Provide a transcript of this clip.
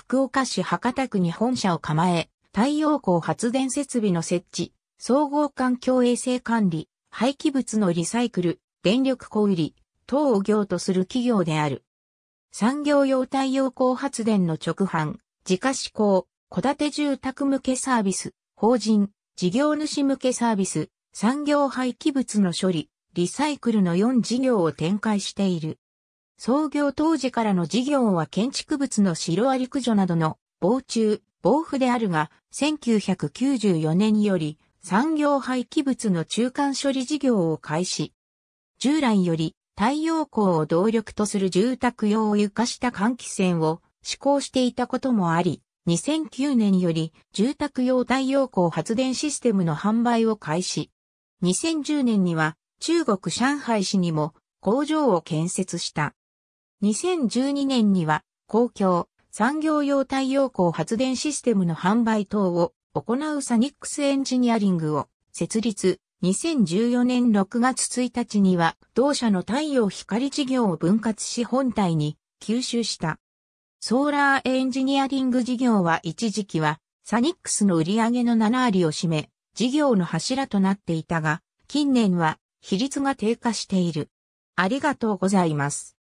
福岡市博多区に本社を構え、太陽光発電設備の設置、総合環境衛生管理、廃棄物のリサイクル、電力小売等を業とする企業である。産業用太陽光発電の直販、自家施工、戸建て住宅向けサービス、法人、事業主向けサービス、産業廃棄物の処理、リサイクルの4事業を展開している。創業当時からの事業は建築物のロあり駆除などの防虫、防腐であるが、1994年により産業廃棄物の中間処理事業を開始。従来より太陽光を動力とする住宅用を床下換気扇を施行していたこともあり、2009年より住宅用太陽光発電システムの販売を開始。2010年には中国上海市にも工場を建設した。2012年には公共、産業用太陽光発電システムの販売等を行うサニックスエンジニアリングを設立。2014年6月1日には同社の太陽光事業を分割し本体に吸収した。ソーラーエンジニアリング事業は一時期はサニックスの売り上げの7割を占め、事業の柱となっていたが、近年は比率が低下している。ありがとうございます。